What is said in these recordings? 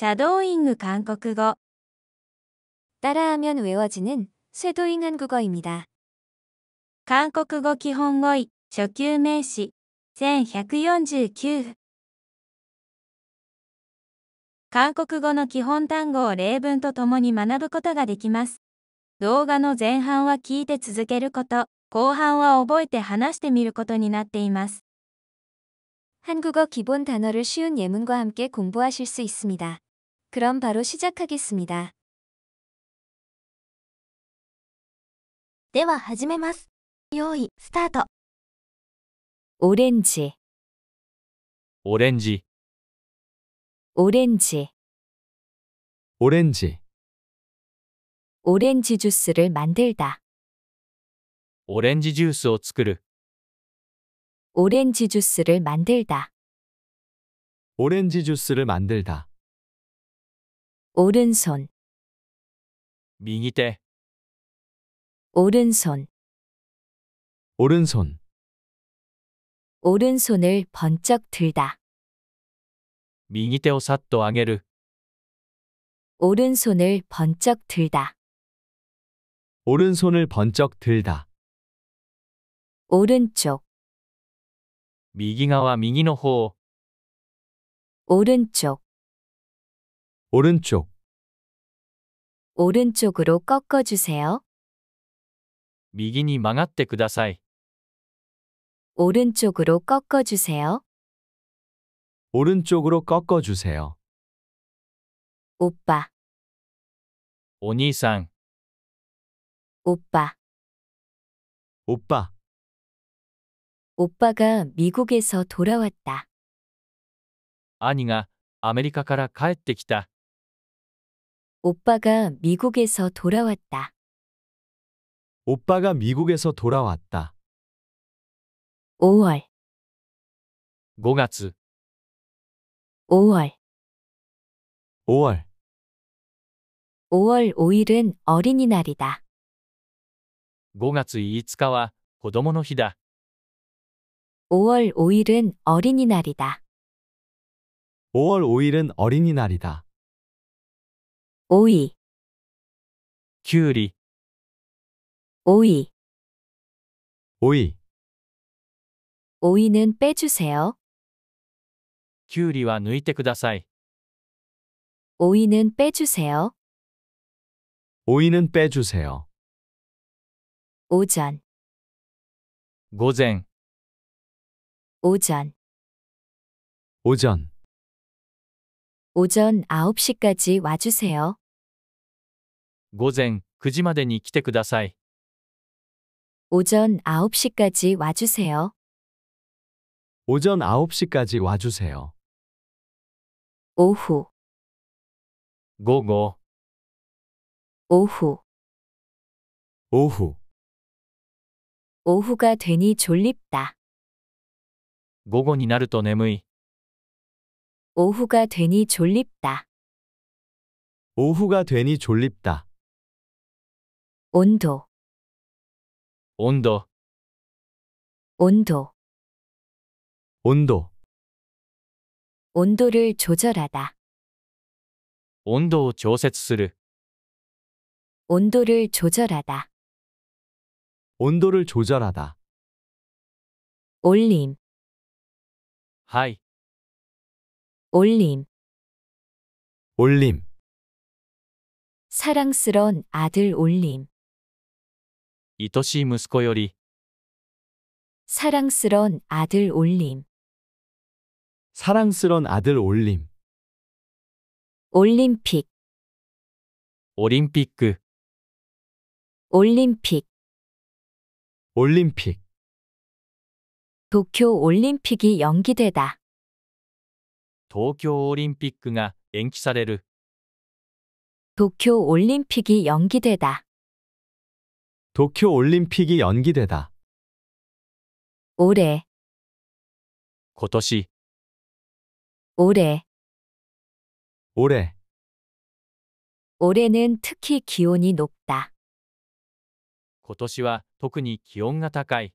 샤도잉한국어따라하면외워지는쇄도잉한국어입니다한국어기본어의초급명시1149韓国語の基本単語を例文とともに学ぶことができます。動画の前半は聞いて続けること、後半は覚えて話してみることになっています。한국어기본단어를쉬운예문과함께공부하실수있습니다 그럼 바로 시작하겠습니다. では始めます. 요이, 스타트. 오렌지, 오렌지, 오렌지, 오렌지, 오렌지 주스를 만들다. 오렌지 주스 を作る 오렌지 주스를 만들다. 오렌지 주스를 만들다. 오른손 미니떼 오른손 오른손 오른손을 번쩍 들다 미니떼오 사또 아에르 오른손을 번쩍 들다 오른손을 번쩍 들다 오른쪽 미기나와 미니노호 오른쪽 오른쪽 오른쪽으로 꺾어 주세요. 右に曲がってください。 오른쪽으로 꺾어 주세요. 오른쪽으로 꺾어 주세요. 오빠, お兄さ오빠 오빠, 오빠가 미국에서 돌아왔다. 兄がアメリカから帰ってきた。 오빠가 미국에서 돌아왔다. 오빠가 미국에서 돌아왔다. 5월, 5月、 5월, 5월, 5월 5일은 어린이날이다. 5月5日は子供の日だ。5월 5일은 어린이날이다. 5월 5일은 어린이날이다. 오이 귤우 오이 오이 오이는 빼주세요. 키우와抜いてください. 오이는 빼주세요. 오이는 빼주세요. 오전 午前 오전 오전 오전 9시까지 와주세요. 午前9時までに来てください。 그 그 오전 9시까지 와주세요. 오전 9시까지 와주세요. 오후, 午後、 오후, 오후, 오후가 되니 졸립다. 午後になると眠い。 오후가 되니 졸립다. 오후가 되니 졸립다. 온도, 온도, 온도, 온도, 온도를 조절하다. 온도 조셋する, 온도를 조절하다. 온도를 조절하다. 올림, 하이, 올림 올림 사랑스런 아들 올림 愛しい息子より 사랑스런 아들 올림 사랑스런 아들 올림 올림픽 올림픽 ピ 그. 올림픽 올림픽 도쿄 올림픽이 연기되다 東京オリンピックが延期される 도쿄 올림픽이 연기되다. 도쿄 올림픽이 연기되다. 올해, 今年 올해, 올해 올해는 특히 기온이 높다. 今年は特に気温が高い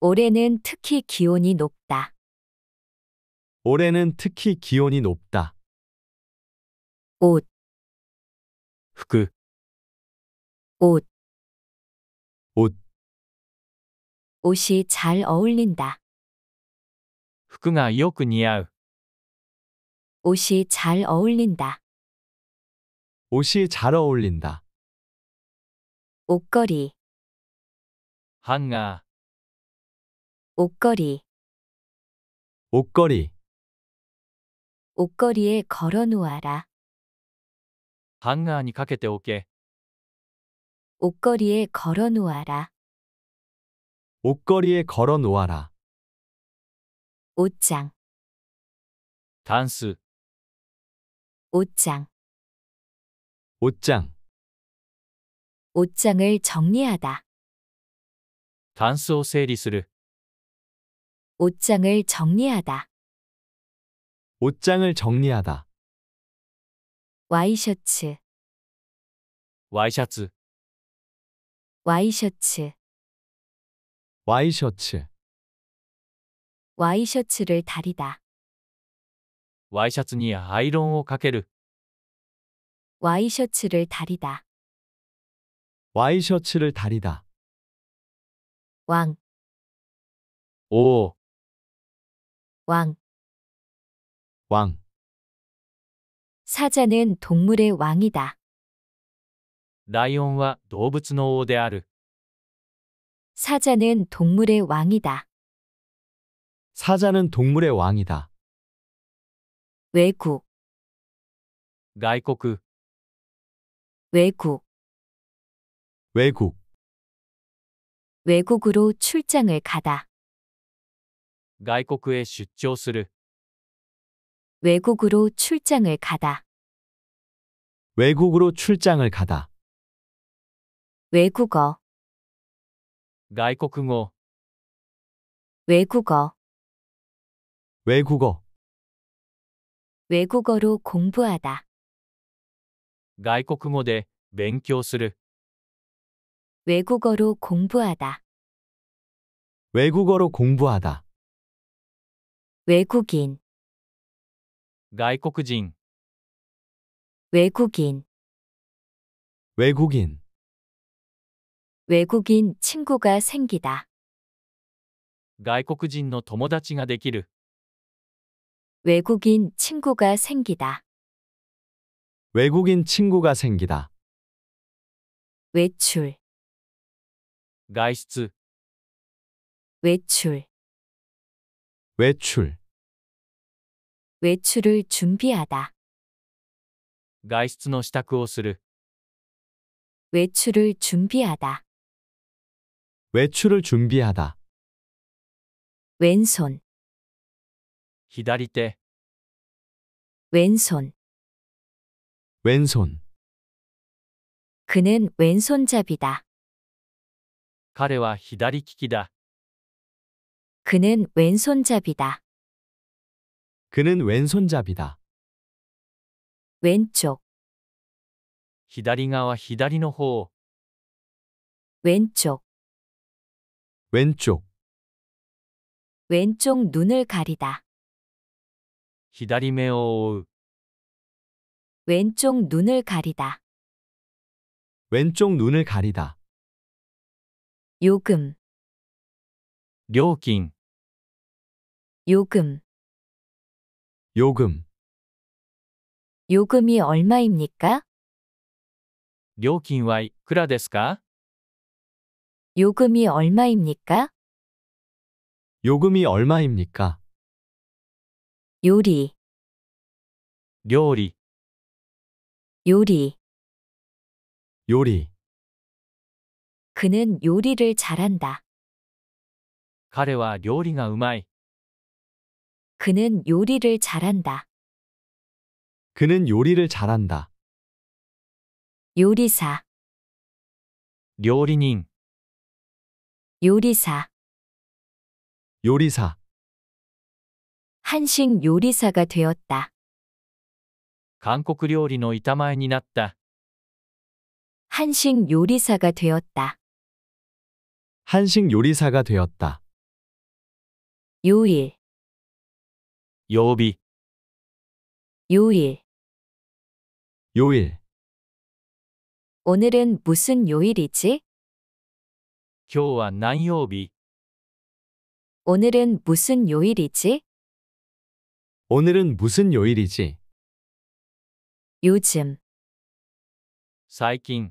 올해는 특히 기온이 높다. 올해는 특히 기온이 높다. 옷, 服, 그. 옷, 옷, 옷이 잘 어울린다. 服がよく似合う。 옷이 잘 어울린다. 옷이 잘 어울린다. 옷걸이, ハンガー、 옷걸이, 옷걸이, 옷걸이에 걸어 놓아라. ハンガ가にかけておけ 옷걸이에 걸어 놓아라. 옷걸이에 걸어 놓아라. 옷장, 단스. 옷장, 옷장, 옷장을 정리하다. 단스 ス세리스す 옷장을 정리하다. 옷장을 정리하다. 와이셔츠, 와이셔츠, 와이셔츠, 와이셔츠, 와이셔츠를 다리다. 와이셔츠니 아이롱을 かける. 와이셔츠를 다리다. 와이셔츠를 다리다. 왕, 오, 왕, 왕. 사자는 동물의 왕이다. ライオンは動物のである 사자는 동물의 왕이다. 사자는 동물의 왕이다. 외국, 外国、외국, 외국, 외국으로 출장을 가다. 外国へ出張する。 외국으로 출장을 가다. 외국으로 출장을 가다. 외국어, 外国語、 외국어, 외국어, 외국어로 공부하다. 外国語で勉強する、 외국어로 공부하다. 외국어로 공부하다. 외국인, 外国人 외국인, 외국인, 외국인 친구가 생기다. 外国人の友達ができる 외국인 친구가 생기다. 외국인 친구가 생기다. 외출, 外出 외출, 외출, 외출을 준비하다. 外出の支度をする。 외출을 준비하다. 외출을 준비하다. 왼손, 左手、 왼손. 왼손. 그는 왼손잡이다. 彼は左利きだ。 그는 왼손잡이다. 그는 왼손잡이다. 왼쪽, 左側左の方 왼쪽, 왼쪽, 왼쪽 눈을 가리다. 左目を覆う 왼쪽 눈을 가리다. 왼쪽 눈을 가리다. 요금, 料金 요금, 요금 요금이 얼마입니까? 요金はいくらですか 요금이 얼마입니까? 요금이 얼마입니까? 요리, 요리 요리 요리 그는 요리를 잘한다彼は 요리가 うまい 그는 요리를 잘한다. 그는 요리를 잘한다. 요리사, 요리人 요리사. 요리사, 한식 요리사가 되었다. 韓国料理の板前にな 났다. 한식 요리사가 되었다. 한식 요리사가 되었다. 요일, 여비 요일. 요일 오늘은 무슨 요일이지? 今日は何曜 오늘은 무슨 요일이지? 오늘은 무슨 요일이지? 요즘, 最近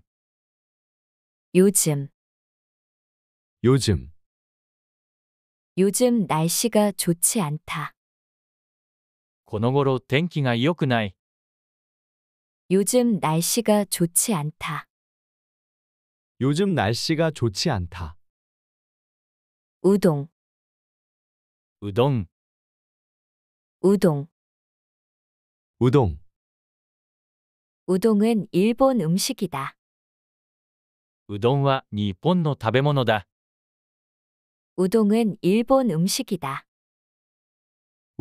요즘, 요즘 요즘 날씨가 좋지 않다. この頃天気が良くない。 요즘 날씨가 좋지 않다. 요즘 날씨가 좋지 않다. 우동, 우동 우동. 우동. 우동은 일본 음식이다. 우동んは日本の食べ物다 우동은 일본 음식이다.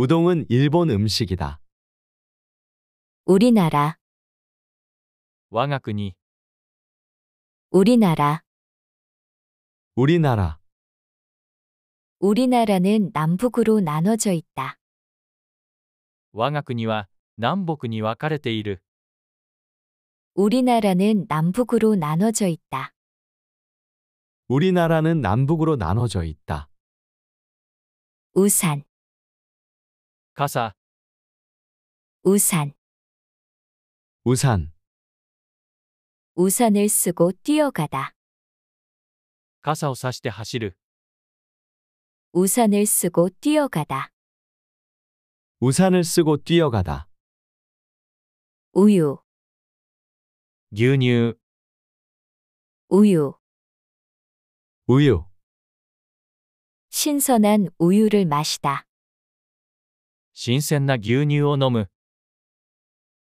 우동은 일본 음식이다. 우리나라, 我が国、우리나라. 우리나라, 우리나라는 남북으로 나눠져 있다. 我が国は南北に分かれている。 우리나라는 남북으로 나눠져 있다. 우리나라는 남북으로 나눠져 있다. 우산, 가사 우산, 우산, 우산을 쓰고 뛰어가다.傘を差して走る 우산을 쓰고 뛰어가다. 우산을 쓰고 뛰어가다. 우유, 牛乳 우유. 우유, 신선한 우유를 마시다. 신선한 우유를 飲む.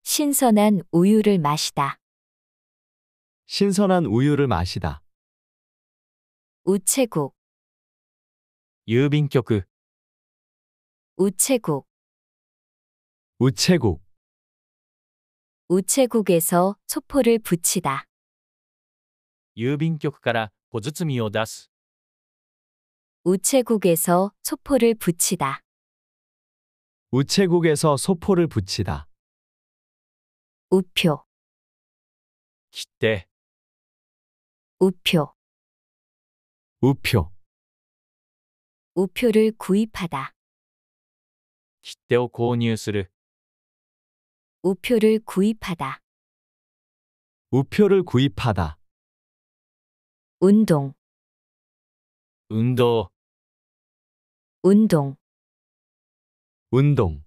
신선한 우유를 마시다. 신선한 우유를 마시다. 우체국, 유빈局, 우체국, 우체국, 우체국에서 소포를 붙이다. 郵便局から小包を出す. 우체국에서 소포를 붙이다. 우체국에서 소포를 붙이다. 우표, 기대, 우표, 우표, 우표를 구입하다. 切手を購入する、 우표를 구입하다. 우표를 구입하다. 운동, 運動、運動 운동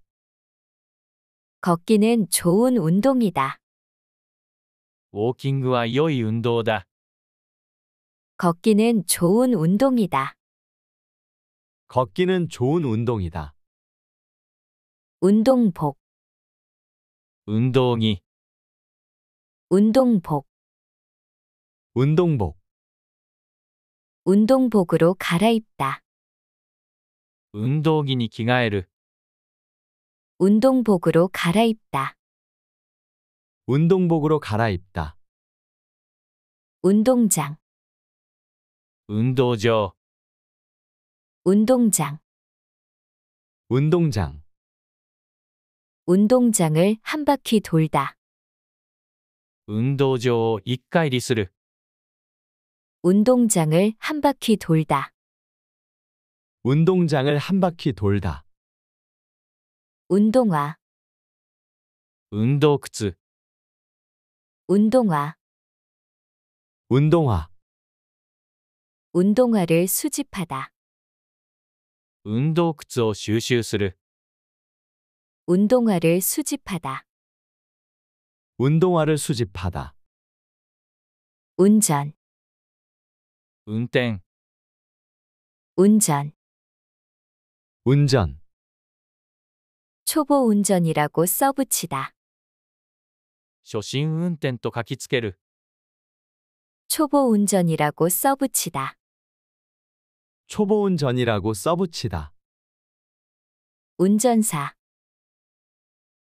걷기는 좋은 운동이다. ウォーキングは良い 걷기는 좋은 운동이다. 걷기는 좋은 운동이다. 운동복, 運動着、 운동복, 운동복 운동복으로 갈아입다. 운동着に着替える。 운동복으로 갈아입다. 운동복으로 갈아입다. 운동장, 운도저, 운동장, 운동장, 운동장을 한 바퀴 돌다. 운도저 이까리스르 운동장을 한 바퀴 돌다. 운동장을 한 바퀴 돌다. 운동화, 운동靴 운동화, 運動화, 운동화를 수집하다, 운동靴を収集する 운동화를 수집하다, 운동화를 수집하다, 운전, 운전 운전, 운전, 초보 운전이라고 써붙이다. 初心運転と書きつける。 초보 운전이라고 써붙이다. 초보 운전이라고 써붙이다. 운전사,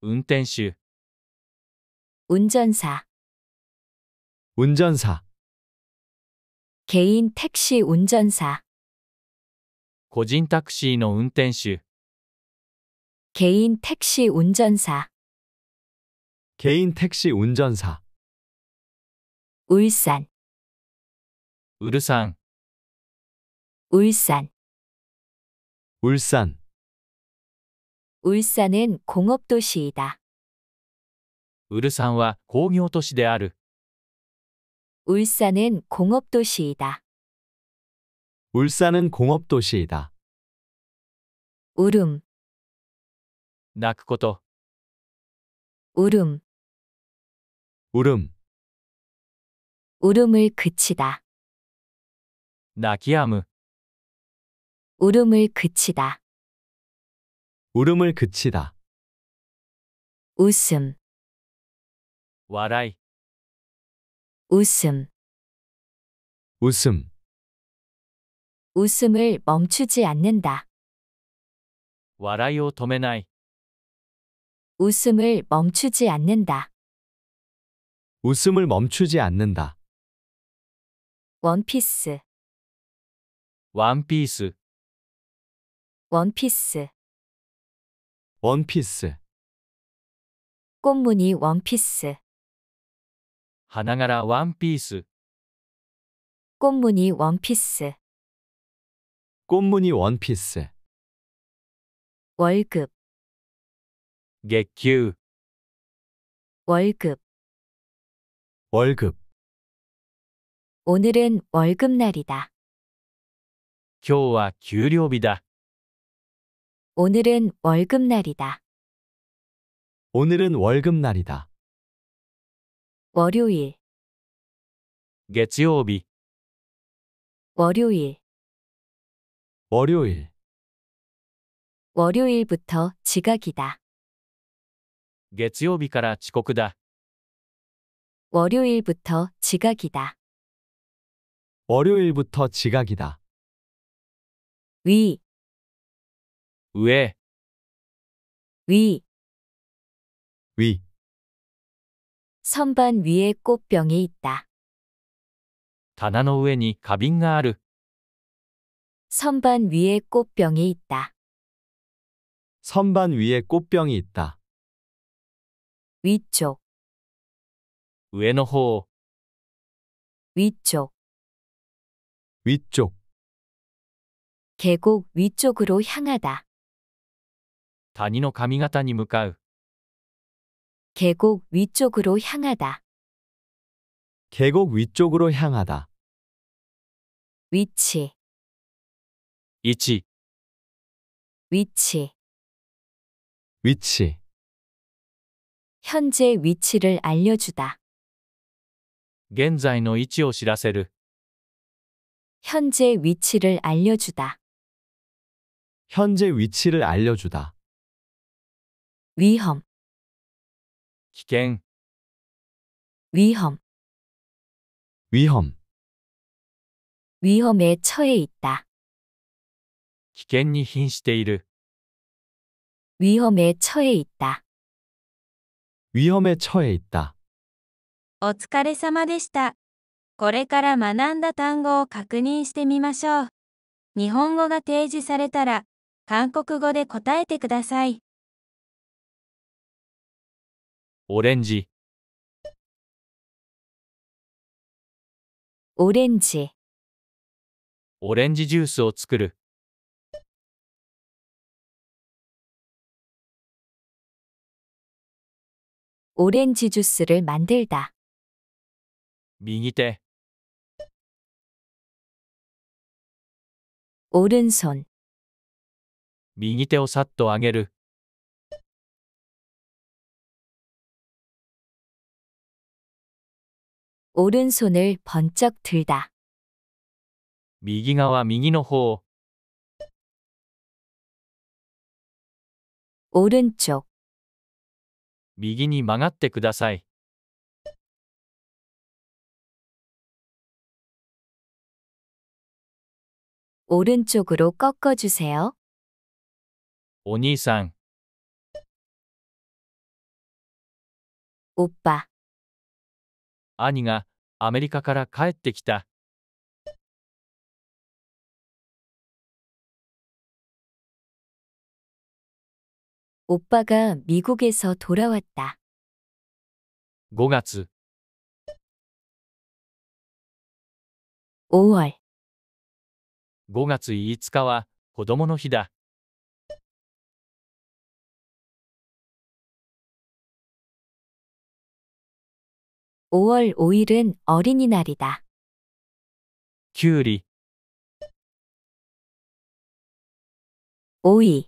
運転手、운전사, 운전사, 개인 택시 운전사, 個人タクシーの運 개인 택시 운전사 개인 택시 운전사 울산 의르상 울산 울산 울산은 공업도시이다. ウルサンは工業都 울산은 공업도시이다. 울산은 공업도시이다. 울음 泣くこと 울음, 울음, 울음을 그치다, 泣き止む 울음을 그치다, 울음을 그치다, 웃음, 笑い 웃음, 웃음, 웃음을 멈추지 않는다. 와라이を 도메나이. 웃음을 멈추지 않는다. 웃음을 멈추지 않는다. 원피스, 원피스, 원피스. 원피스, 꽃무늬 원피스, 하나가라 원피스, 꽃무늬 원피스. 꽃무늬 원피스. 월급, 月給 월급 월급 오늘은 월급날이다. 今日は給料日だ 오늘은 월급날이다. 오늘은 월급날이다. 월요일 月曜日 월요일 월요일 월요일부터 지각이다. 月曜日から遅刻だ。 월요일부터 지각이다. 월요일부터 지각이다. 위, 上、 위, 위, 선반 위에 꽃병이 있다. 棚の上に花瓶がある。 선반 위에 꽃병이 있다. 선반 위에 꽃병이 있다. 위쪽 上の 위쪽 위쪽 계곡 위쪽으로 향하다 谷の髪型に向かう 계곡 위쪽으로 향하다 계곡 위쪽으로 향하다 위치 1 위치 위치 현재 위치를 알려주다. 現在の位置を知らせる。 현재 위치를 알려주다. 현재 위치를 알려주다. 위험, 危険、 위험, 위험, 위험에 처해 있다. 危険に瀕している。 위험에 처해 있다. 위험에처해있다お疲れ様でした。これから学んだ単語を確認してみましょう。日本語が提示されたら、韓国語で答えてください。オレンジ、オレンジ、オレンジジュースを作る。 오렌지 주스를 만들다. 미니떼 오른손, 미니を오 사또 아게르 오른손을 번쩍 들다. 미기가와 미니노호 오른쪽, 右に曲がってください。오른쪽으로お兄さん、っぱ。兄がアメリカから帰ってきた。 오빠가 미국에서 돌아왔다. 5월5월5月5日は子供 날이다. 5월 5일은 어린이날이다. きゅうり、 오이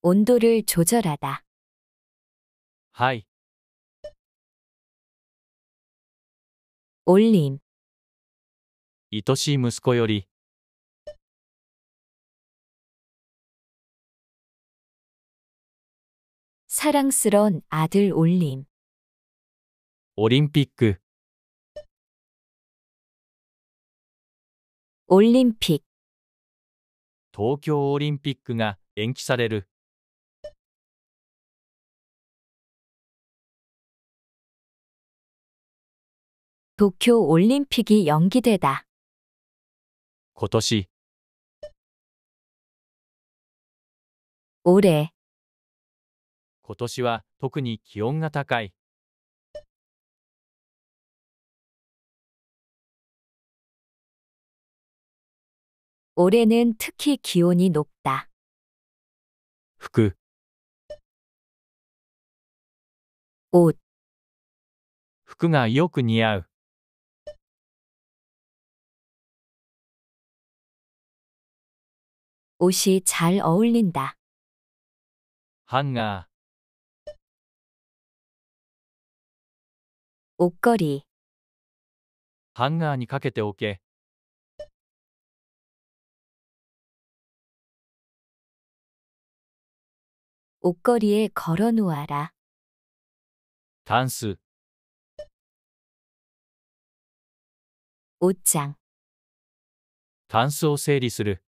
온도를 조절하다. はい 올림, 愛しい息子より 사랑스런 아들 올림, オリンピック 올림픽, 東京オリンピックが延期される도쿄올림픽이연기되다今年올해今年は特に気温が高い。올해는특히기온이높다服、옷服がよく似合う。 옷이 잘 어울린다. 한가 옷걸이, ハンガーにかけ 옷걸이에 걸어 놓아라. タン 옷장, タンスを整理す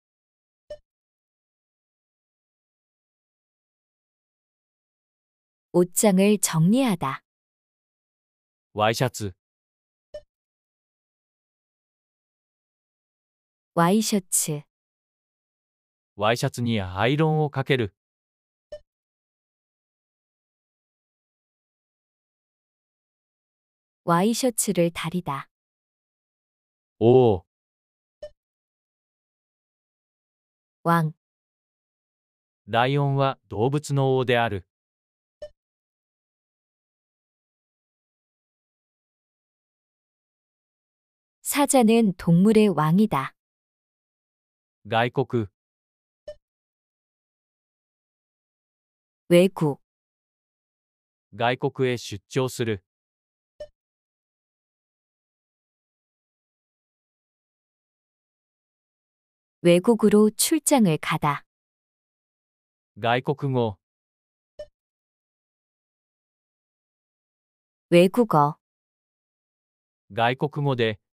옷장을정리하다와이셔츠와이셔츠ワイシャツにアイロンをかける、와이셔츠를다리다おワ왕ライオンは動物の王である。 사자는 동물의 왕이다. 外国、 외국, 外国へ出張する、외국으로 출장을 가다. 外国語、외국어, 外国語で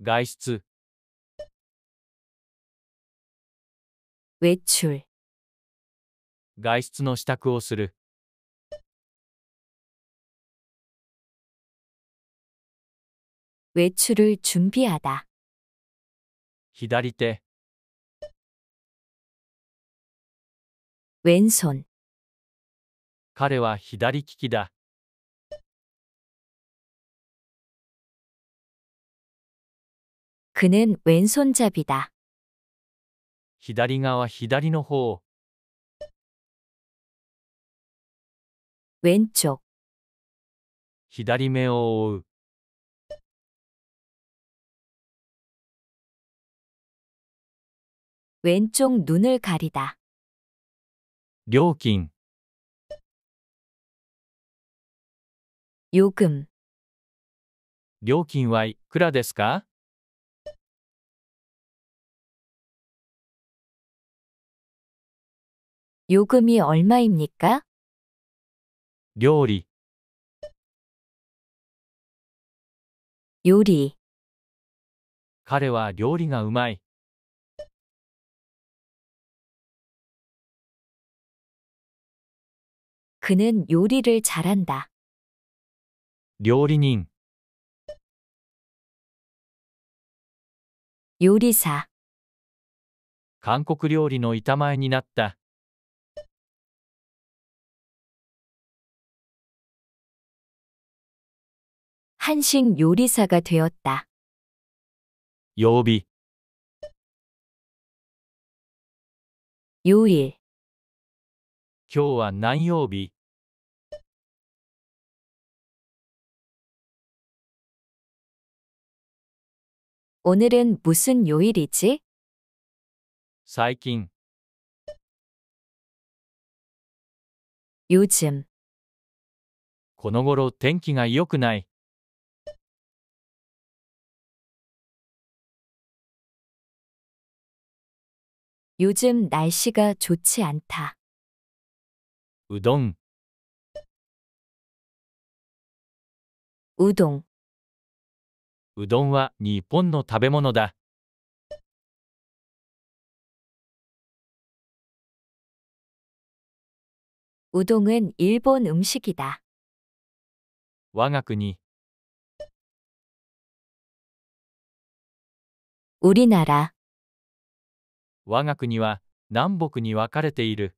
外出외출外出の支度をする외출을준비하다左手왼손彼は左利きだ 그는 왼손잡이다. 左側左の方 왼쪽, 左目を覆う 왼쪽 눈을 가리다. 料金 요금, 料金はいくらですか 요금이 얼마입니까? 料理、 요리, 彼は料理がうまい。그는 요리를 잘한다. 料理人、요리사,韓国料理の板前になった。 한식 요리사가 되었다. 여비 요일, 今日は何曜日 오늘은 무슨 요일이지? 最近 요즘, この頃天気が良くない 요즘 날씨가 좋지 않다. 우동, 우동, うどんは日本食べ物だ 우동은 일본 음식이다. 我が国、 우리나라, 我が国は南北に分かれている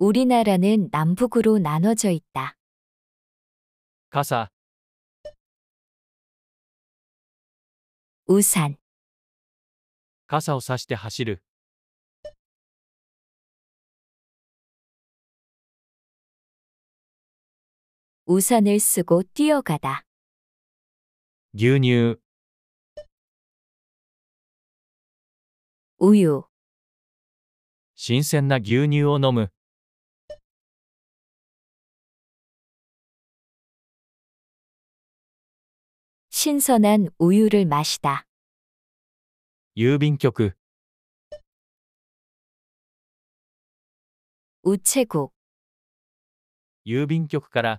우리나라는남북으로나눠져있다傘우산傘をさして走る 우산을 쓰고 뛰어가다. 뉴뉴 우유, 新鮮な牛乳を飲む 신선한 우유를 마시다. 郵便局 우체국, 郵便局から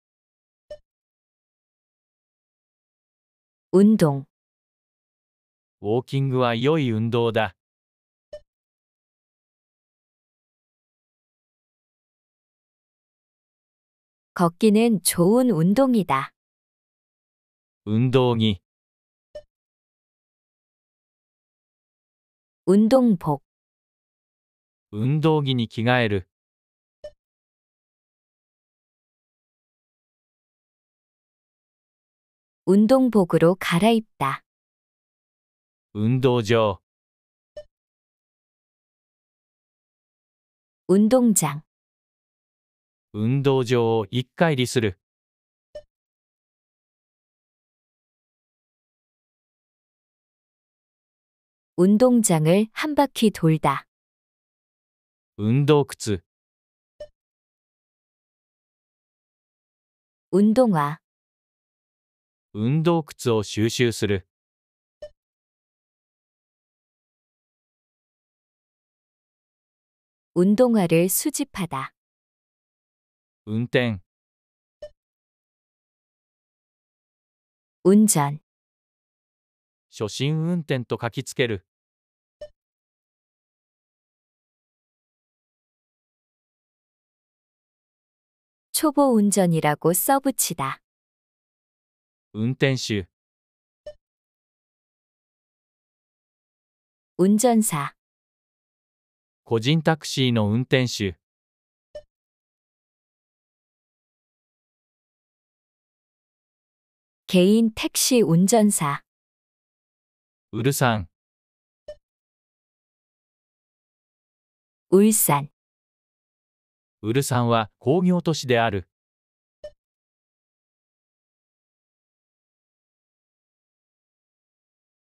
운동 ウォーキングは良い運動だ。 걷기는 좋은 운동이다. 運動着、 운동복 運動着に着替える。 운동복으로 갈아입다. 운동저, 운동장, 運動場を一回りする、운동장을 한 바퀴 돌다. 運動靴、 운동화, 運動靴を収集する。運動화를수집하다。 運転運転 初心運転と書きつける。초보 운전이라고 써붙이다. 運転手運転者個人タクシーの運転手개인택시운전사うるさん울산うるさんは工業都市である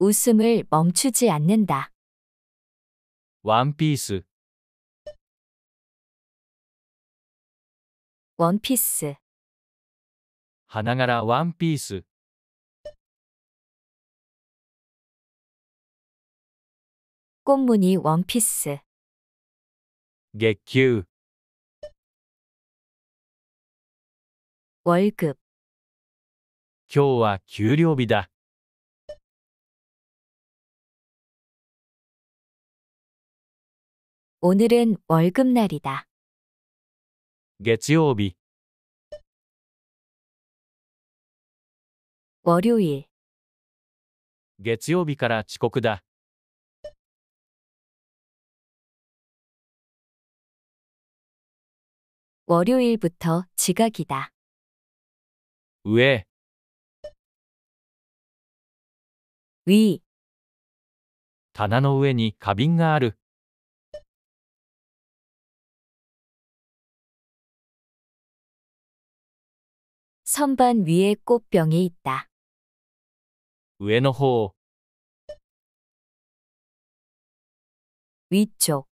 웃음을 멈추지 않는다. 원피스 원피스 하나가라 원피스 꽃무늬 원피스月給 월급 今日は給料日だ 오늘은 월급날이다. 月曜日、월요일, 月曜日から遅刻だ。월요일부터 지각이다. 上、위,棚の上に花瓶がある。 선반 위에 꽃병이 있다. 上の方、 위쪽,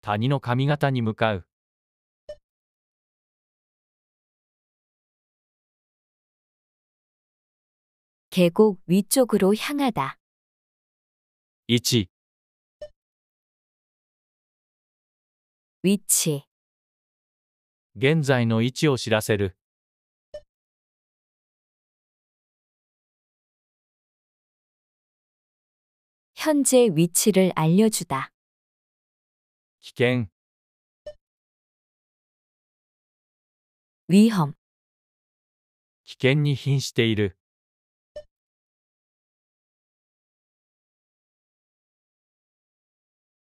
谷の髪型に向かう、계곡 위쪽으로 향하다. 1、 위치, 現在の位置を知らせる、현재위치를알려주다危険、위험危険に瀕している、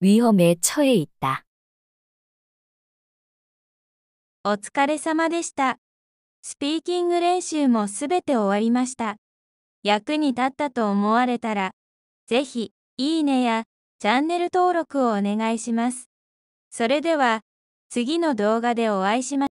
위험에처해있다お疲れ様でした。スピーキング練習もすべて終わりました。役に立ったと思われたら、ぜひ、いいねやチャンネル登録をお願いします。それでは、次の動画でお会いしましょう。